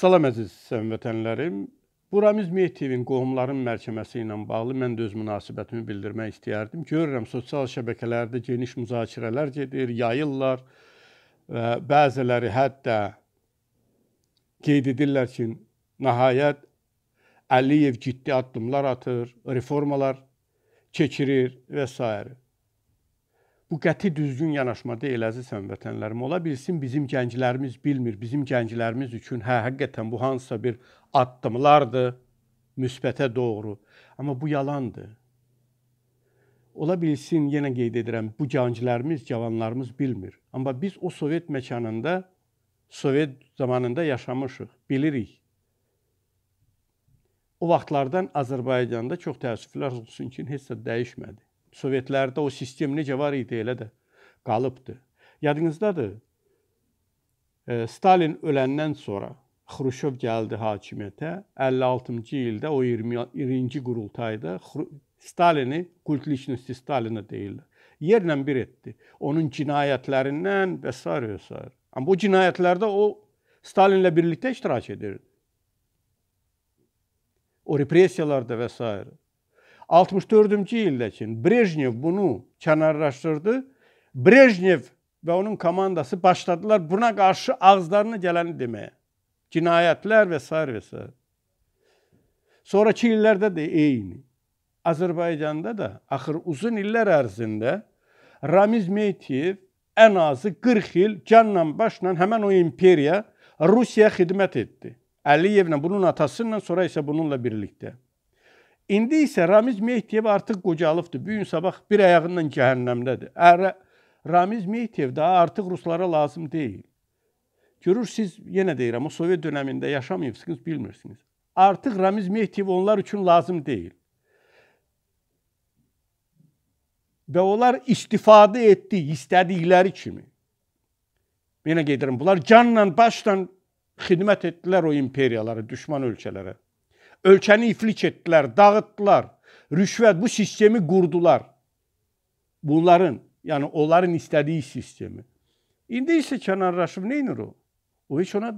Salam əziz həmvətənlərim. Buramiz Meytiyevin qohumların məhkəməsi ilə bağlı mən də öz münasibətimi bildirmək istəyərdim. Görürəm sosial şəbəkələrdə geniş müzakirələr gedir, yayılırlar və bəziləri hətta qeyd edirlər ki, nəhayət Əliyev ciddi addımlar atır, reformalar keçirir və s bu qəti düzgün yanaşmada eləzəsən vətənlərim ola bilsin bizim gənclərimiz bilmir. Bizim gənclərimiz üçün hə həqiqətən bu hansısa bir addımlardır müsbətə doğru. Amma bu yalandır. Ola bilsin, yenə qeyd edirəm, bu gənclərimiz, cavanlarımız bilmir. Amma biz o Sovet məkanında, Sovet zamanında yaşamışıq, bilirik. O vaxtlardan Azərbaycanda çox təəssüflər olsun ki, heç də dəyişmədi. Sovetlərdə o sistem necə var idi elə də qalıbdı. Yadınızdadır? E, Stalin öləndən sonra Xruşov gəldi hakimiyyətə. 56-cı ildə o 20-ci qurultayda Stalini kultlichnosti Stalina deyirlər. Yerlə bir etdi. Onun cinayətlərindən və s. və Amma bu cinayətlərdə o Stalinlə birlikdə iştirak edirdi. O repressiyalarda və s. 64-cü ildə Brejnev bunu kənarlaşdırdı. Brejnev və onun komandası başladılar buna qarşı ağızlarına gələni deməyə. Cinayətlər və s. və s. Sonrakı illərdə də eyni. Azərbaycanda da axır uzun illər ərzində Ramiz Meytiyev ən azı 40 il canla başla həmin o imperiya Rusiyaya xidmət etdi. Əliyevlə bunun atası ilə sonra isə bununla birlikdə. İndi isə Ramiz Mehdiyev artıq qocalıbdır. Bu gün sabah bir ayağından cəhənnəmdədir. Ərə Ramiz Mehdiyev daha artıq ruslara lazım deyil. Görür siz yenə deyirəm, o Sovet dövründə yaşamayıbsınız, bilmirsiniz. Artıq Ramiz Mehdiyev onlar üçün lazım deyil. Və onlar istifadə etdi istədikləri kimi. Yenə gedirəm, bunlar canla, başla xidmət etdilər o imperiyalara, düşman ölkələrə. Ölkəni iflic etdilər, dağıtdılar. Rüşvət bu sistemi qurdular. Bunların, yəni onların istədiyi sistemi. İndi isə kənarlaşıb nə edir o? O heç ona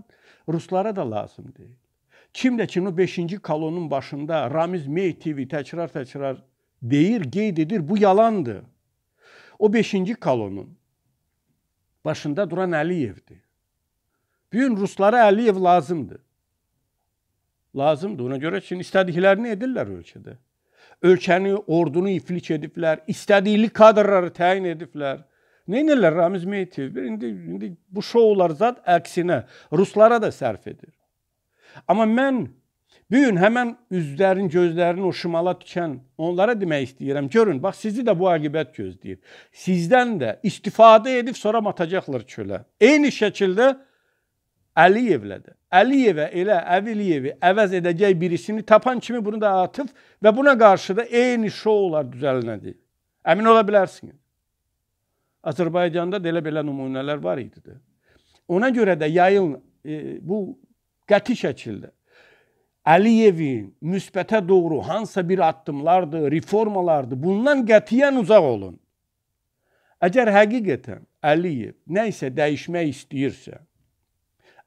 ruslara da lazım deyil. Kimlə kim o 5-ci kolonun başında Ramiz Meytivi təkrar-təkrar deyir, qeyd edir, bu yalandır. O 5-ci kolonun başında duran Əliyevdir. Bu gün ruslara Əliyev lazımdır lazımdır. Ona görə Çin istədiklərini edirlər ölkədə. Ölkəni, ordunu iflic ediblər, istədikli kadrları təyin ediblər. Nə edirlər Ramiz Meyitov? İndi indi bu şoular zət əksinə ruslara da sərf edir. Amma mən bu gün həmin üzlərin, gözlərini o şimala tikən onlara demək istəyirəm. Görün, bax sizi də bu aqibət gözləyir. Sizdən də istifadə edib sonra atacaqlar çölə. Eyni şəkildə Əliyevlədir. Əliyevə elə Əvliyevi əvəz edəcək birisini tapan kimi bunu da atıb və buna qarşı da eyni şoular düzələnəcək. Əmin ola bilərsiniz. Azərbaycanda da elə belə nümunələr var idi də. Ona görə də yayın e, bu qəti şəkildə Əliyevin müsbətə doğru hansısa bir addımlardı, reformalardı. Bundan qətiyyən uzaq olun. Əgər həqiqətən Əliyev nə isə dəyişmək istəyirsə,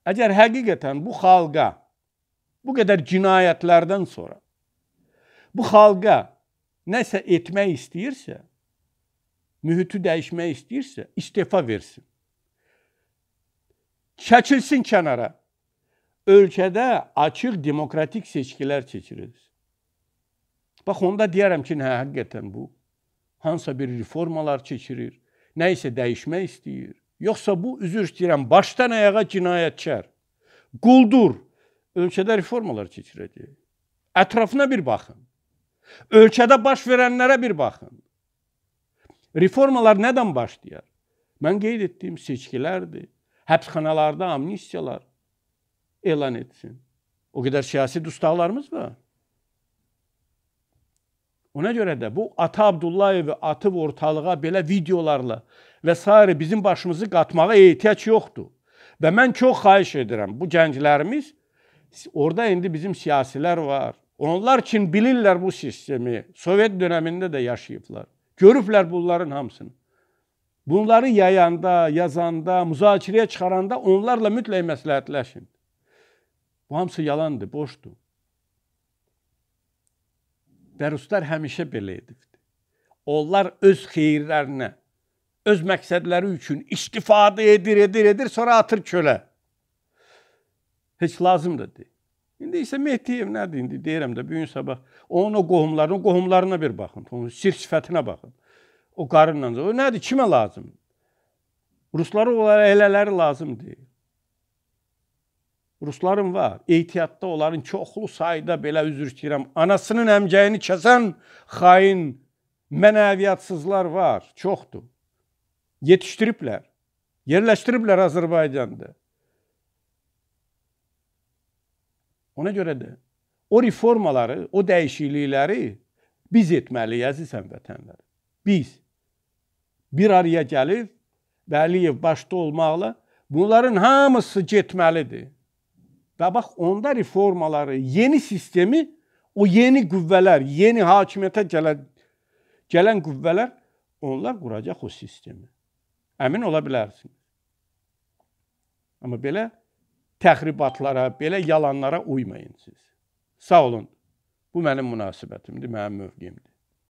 Əgər həqiqətən bu xalqa bu qədər cinayətlərdən sonra bu xalqa nəsə etmək istəyirsə, mühiti dəyişmək istəyirsə, istefa versin. Çəkilsin kənara. Ölkədə açıq demokratik seçkilər keçirilir. Bax onda deyərəm ki, nə həqiqətən bu hansısa bir reformalar keçirir, nə isə dəyişmək istəyir. Yoxsa bu, üzr istəyirəm, başdan ayağa cinayətkar, quldur ölkədə reformalar keçirəcək. Ətrafına bir baxın. Ölkədə baş verənlərə bir baxın. Reformalar nədən başlayar? Mən qeyd etdiyim seçkilərdir. Həbsxanalarda amnistiyalar elan etsin. O qədər siyasi dustaqlarımız var. Ona görə də bu Ata Abdullayevi atıb ortalığa belə videolarla və s. bizim başımızı qatmağa ehtiyac yoxdur. Və mən çox xahiş edirəm bu gənclərimiz orada indi bizim siyasilər var. Onlar kim bilirlər bu sistemi. Sovet dövründə də yaşayıblar. Görüblər bunların hamısını. Bunları yayanda, yazanda, müzakirəyə çıxaranda onlarla mütləq məsləhətləşin. Bu hamısı yalandır, boşdur. Və ruslar həmişə belə edibdi. Onlar öz xeyirlərinə öz məqsədləri üçün istifadə edir, edir, edir, sonra atır çölə. Heç lazımdır deyil. İndi isə Mehdiyev nədir indi deyirəm də bu gün sabah onun o qohumlarının qohumlarına bir baxın, onun sir sifətinə baxın. O qarınla o nədir, kimə lazımdır? Ruslara onlara elələri lazım deyil. Rusların var. Ehtiyatda onların çoxlu sayda belə üzr istəyirəm. Anasının əmcəyini kəsən xain mənəviyatsızlar var. Çoxdur yetiştiriblər, yerləşdiriblər Azərbaycanda. Ona görə də o reformaları, o dəyişiklikləri biz etməliyik əziz həmvətənlər. Biz bir araya gəlib və Əliyev başda olmaqla bunların hamısı getməlidir. Və bax onda reformaları, yeni sistemi o yeni qüvvələr, yeni hakimiyyətə gələn gələn qüvvələr onlar quracaq o sistemi. Əmin ola bilərsiniz. Amma belə təxribatlara, belə yalanlara uymayın siz. Sağ olun. Bu mənim münasibətimdir, mənim mövqeyimdir.